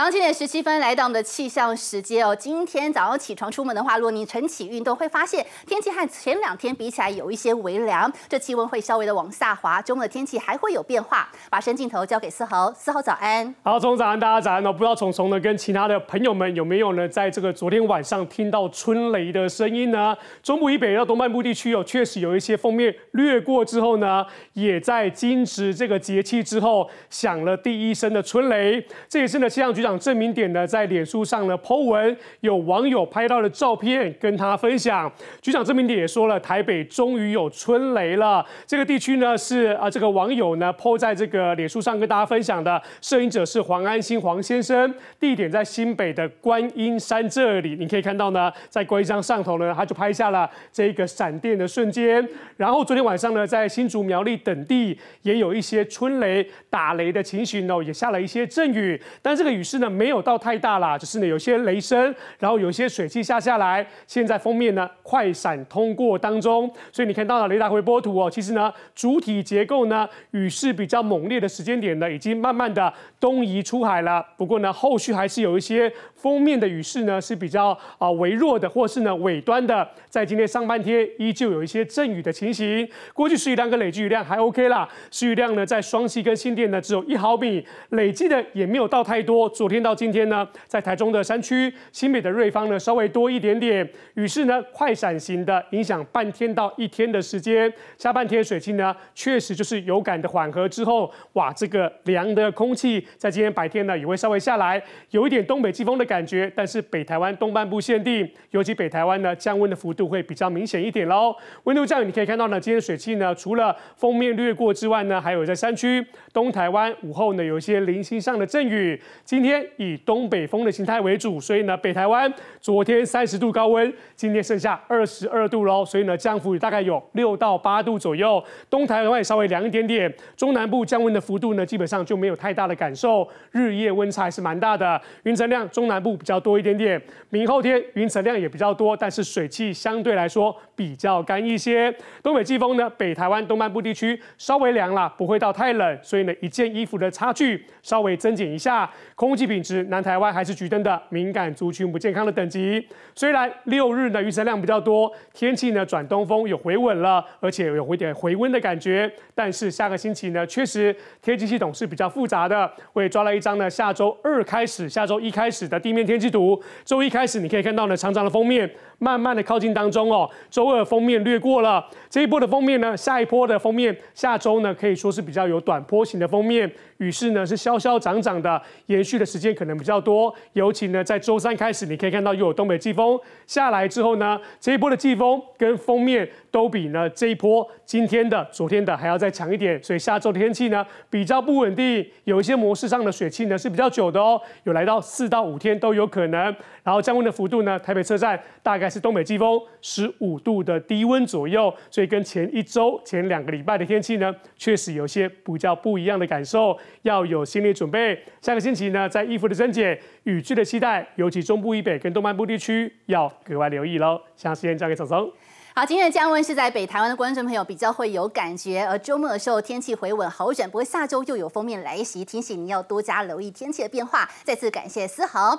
然后七点十七分来到我们的气象时间哦。今天早上起床出门的话，如果你晨起运动，会发现天气和前两天比起来有一些微凉，这气温会稍微的往下滑。周末的天气还会有变化。把身镜头交给思豪，思豪早安。好，虫早安，大家早安哦。不知道虫虫呢跟其他的朋友们有没有呢，在这个昨天晚上听到春雷的声音呢？中部以北到东半部地区哦，确实有一些封面掠过之后呢，也在今日这个节气之后响了第一声的春雷。这也是呢气象局长。证明点呢，在脸书上呢 Po 文，有网友拍到的照片跟他分享。局长证明点也说了，台北终于有春雷了。这个地区呢是啊，这个网友呢 Po 在这个脸书上跟大家分享的。摄影者是黄安新黄先生，地点在新北的观音山这里。你可以看到呢，在观音山上头呢，他就拍下了这个闪电的瞬间。然后昨天晚上呢，在新竹苗栗等地也有一些春雷打雷的情形哦，也下了一些阵雨。但这个雨是。那没有到太大啦，就是呢有些雷声，然后有些水汽下下来。现在封面呢快闪通过当中，所以你看到了雷达回波图哦，其实呢主体结构呢雨势比较猛烈的时间点呢已经慢慢的东移出海了。不过呢后续还是有一些封面的雨势呢是比较啊微弱的，或是呢尾端的，在今天上半天依旧有一些阵雨的情形。过去时雨量跟累积雨量还 OK 啦，是雨量呢在双溪跟新店呢只有一毫米，累计的也没有到太多。昨天到今天呢，在台中的山区、新北的瑞芳呢，稍微多一点点。雨势呢，快闪型的影响半天到一天的时间。下半天水汽呢，确实就是有感的缓和之后，哇，这个凉的空气在今天白天呢，也会稍微下来，有一点东北季风的感觉。但是北台湾东半部限定，尤其北台湾呢，降温的幅度会比较明显一点喽。温度降雨你可以看到呢，今天水汽呢，除了封面掠过之外呢，还有在山区、东台湾午后呢，有一些零星上的阵雨。今天。以东北风的形态为主，所以呢，北台湾昨天三十度高温，今天剩下二十二度喽，所以呢，降幅大概有六到八度左右。东台湾稍微凉一点点，中南部降温的幅度呢，基本上就没有太大的感受，日夜温差还是蛮大的。云层量中南部比较多一点点，明后天云层量也比较多，但是水汽相对来说比较干一些。东北季风呢，北台湾、东半部地区稍微凉了，不会到太冷，所以呢，一件衣服的差距稍微增减一下，空。气品质，南台湾还是橘灯的敏感族群不健康的等级。虽然六日呢雨测量比较多，天气呢转东风有回稳了，而且有回点回温的感觉。但是下个星期呢，确实天气系统是比较复杂的。我也抓了一张呢，下周二开始，下周一开始的地面天气图。周一开始你可以看到呢，长长的封面慢慢的靠近当中哦。周二封面略过了这一波的封面呢，下一波的封面，下周呢可以说是比较有短波型的封面，雨势呢是消消涨涨的延续的。时间可能比较多，尤其呢，在周三开始，你可以看到又有东北季风下来之后呢，这一波的季风跟封面都比呢这一波今天的、昨天的还要再强一点，所以下周的天气呢比较不稳定，有一些模式上的水汽呢是比较久的哦，有来到四到五天都有可能，然后降温的幅度呢，台北车站大概是东北季风十五度的低温左右，所以跟前一周、前两个礼拜的天气呢，确实有些比较不一样的感受，要有心理准备。下个星期呢，在衣服的增减，雨具的期待，尤其中部以北跟东半部地区要格外留意喽。下时间交给小松。好，今天的降温是在北台湾的观众朋友比较会有感觉，而周末的时候天气回稳好转，不过下周又有封面来袭，提醒您要多加留意天气的变化。再次感谢思豪。